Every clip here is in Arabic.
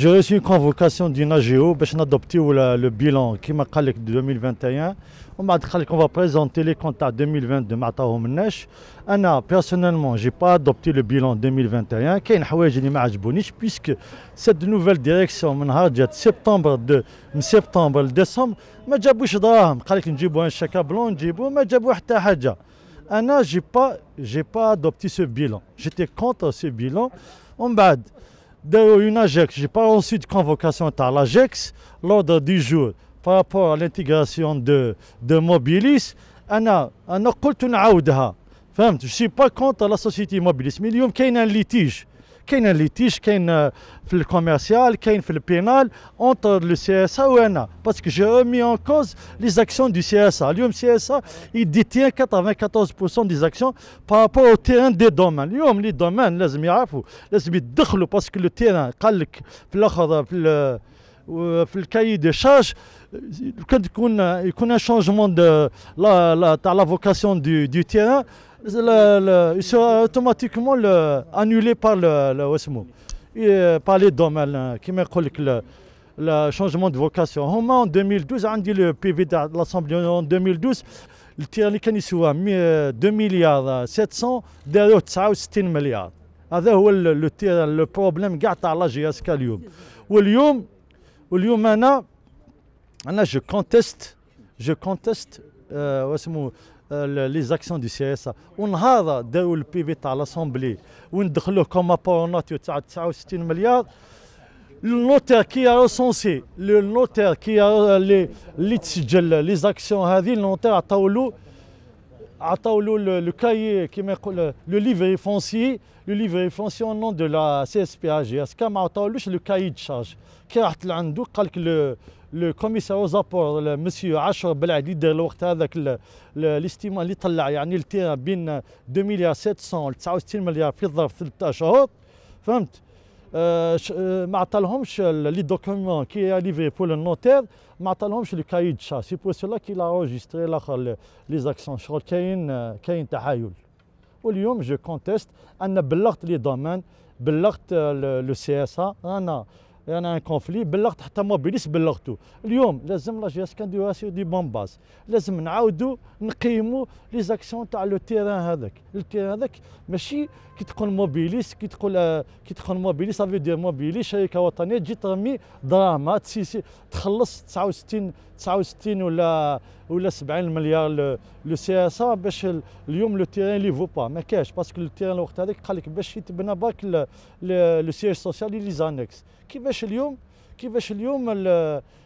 J'ai reçu une convocation d'une AGO pour adopter le bilan qui m'a de 2021. On m'a dit qu'on va présenter les comptes à 2022. Anna, personnellement, je n'ai pas adopté le bilan 2021. Puisque cette nouvelle direction, de septembre, de, septembre, décembre, ما جابوش دراهم قال لك décembre. Je n'ai j'ai pas adopté ce bilan j'étais contre ce bilan on d'une AGEX. Je parle ensuite de convocation à l'AGEX, l'ordre du jour, par rapport à l'intégration de, de Mobilis. Je ne suis pas contre la société Mobilis, mais il y a un litige. Il y a litige euh, le commercial et le pénal entre le CSA et parce que j'ai remis en cause les actions du CSA. Le CSA détient 94% des actions par rapport au terrain des domaines. Les domaines doivent s'y mettre parce que le terrain euh, le cahier de charges. Il euh, y a un changement de la vocation du terrain le, sera automatiquement annulé par, le, euh, par les domaines euh, qui le, le changement de vocation. En 2012, on dit le PV de l'Assemblée en 2012. اللي كان يسوى 2 milliards 700 euh, des 69 le هذا هو لو لو بروبليم كاع تاع لا جي اس اليوم واليوم واليوم انا euh, les actions du CSA. On a là le pays vit à l'Assemblée. On drôle comme à part en nature ça c'est un milliard. Le notaire qui a le le notaire qui a euh, les litiges, les actions, a le notaire a taulou, a taulou le cahier qui le livre foncier, le livre foncier en nom de la CSPAG. À ce qu'à ma taulou c'est le cahier de charge. Qu'est-ce qu'il a endoqué le لو كوميسار زابور مسيو عشر بلعدي دار الوقت هذاك الاستيما اللي طلع يعني التيرا بين 2 مليار 700 ل 69 مليار في ظرف ثلاث شهور فهمت آه ما عطالهمش لي دوكيومون كي اليفري بور النوتير ما عطالهمش لو كاي دو شا سي بو سولا كي لا روجيستري الاخر لي زاكسيون شغل كاين كاين تحايل واليوم جو كونتيست ان بلغت لي دومين بلغت لو سي اس ا انا انا يعني ان كونفلي بلغت حتى موبيليس بلغتو اليوم لازم لا جيس كانديراسيون دي بون باز لازم نعاودوا نقيموا لي زاكسيون تاع لو تيران هذاك التيران هذاك ماشي كي تقول موبيليس كي تقول كي تقول موبيليس صافي دير موبيليس شركه وطنيه تجي ترمي دراما تسيسي تخلص 69 69 ولا ولا 70 مليار لو سي اس ا باش اليوم لو تيران لي فو با ما كاش باسكو لو تيران الوقت هذاك قال لك باش يتبنى باك لو سيج سوسيال لي زانكس كيفاش اليوم كيفاش اليوم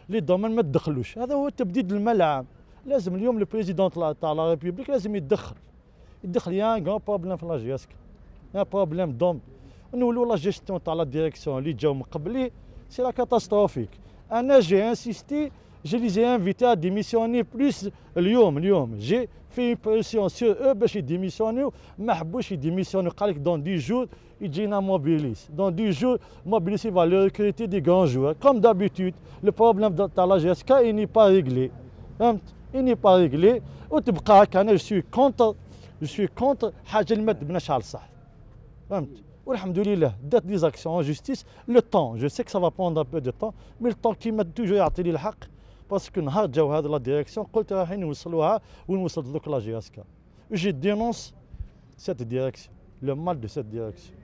لي دومين ما تدخلوش هذا هو تبديد المال العام لازم اليوم لو بريزيدون تاع لا ريبوبليك لازم يتدخل يدخل يا كون بروبليم في لاجيسك يا بروبليم دوم نولوا لا جيستيون تاع لا ديريكسيون اللي جاو من قبلي سي لا كاتاستروفيك انا جي انسيستي Je les ai invités à démissionner plus l'IOM. l'IOM. J'ai fait une pression sur eux pour ben, qu'ils démissionnent. Mais ils démissionnent dans 10 jours, ils disent Mobilis. Dans 10 jours, Mobilis va le recruter des grands joueurs. Comme d'habitude, le problème de la GSK il n'est pas réglé. Hein? Il n'est pas réglé. Je suis contre je suis contre Med hein? des actions en justice, le temps, je sais que ça va prendre un peu de temps, mais le temps qui m'a toujours été le hack. باسكو نهار جاو هاد لا ديريكسيون قلت راح نوصلوها وين وصلت دوك لا جي جي دينونس سيت ديريكسيون لو مال دو سيت ديريكسيون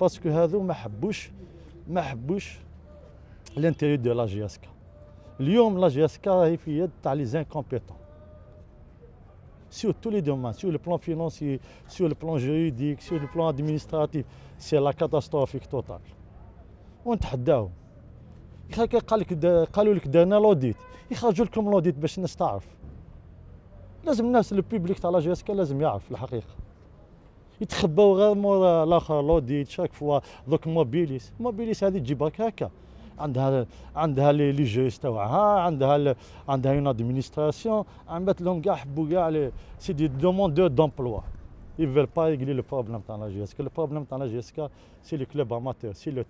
باسكو هادو ما حبوش ما حبوش لانتيريو دو لا جي اليوم لا جي راهي في يد تاع لي زانكومبيتون سيو تو لي دومان سيو لو plan فينونسي سيو لو plan juridique, سيو لو plan ادمينستراتيف سي لا كاتاستروفيك توتال ونتحداهم يخليك قال لك قالوا لك درنا لوديت يخرجوا إيه، لكم لوديت باش الناس تعرف لازم الناس البيبليك تاع لا جي اس كي لازم يعرف الحقيقه يتخباو غير مورا الاخر لوديت شاك فوا دوك موبيليس موبيليس هذه تجيب لك هكا عندها عندها لي جيست تاعها عندها ال... عندها اون ادمينستراسيون عملت لهم كاع حبوا كاع سي دي دوموندور دومبلوا ils با pas لو بروبليم تاع dans لو بروبليم تاع problème dans la GSK, c'est le club amateur, c'est le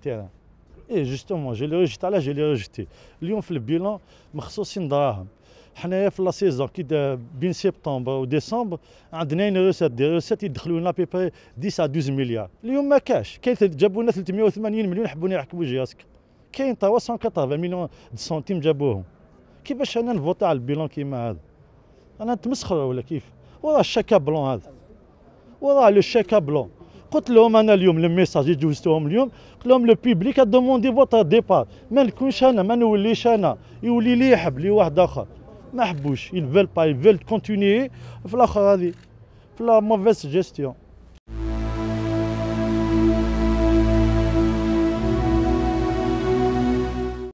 اي جوستومون جو لي ريجيتي علاش جو لي ريجيتي اليوم في البيلون مخصوصين دراهم حنايا في لا سيزون كي بين سبتمبر وديسمبر عندنا اين روسات دي ريسات يدخلوا لنا بيبري 10 ا 12 مليار اليوم ما كاش كاين جابوا لنا 380 مليون حبوا يحكموا جياسك كاين 380 مليون دي سنتيم جابوهم كيفاش انا نفوت على البيلون كيما هذا انا نتمسخر ولا كيف وراه الشاكا بلون هذا وراه لو شاكا بلون قلت لهم انا اليوم الميساج اللي دوزتهم اليوم قلت لهم لو بيبليك دوموندي فوت ديبار ما نكونش انا ما نوليش انا يولي لي يحب لي واحد اخر ما حبوش يل فيل با يل فيل كونتينيي في الاخر هذه في لا موفيس جيستيون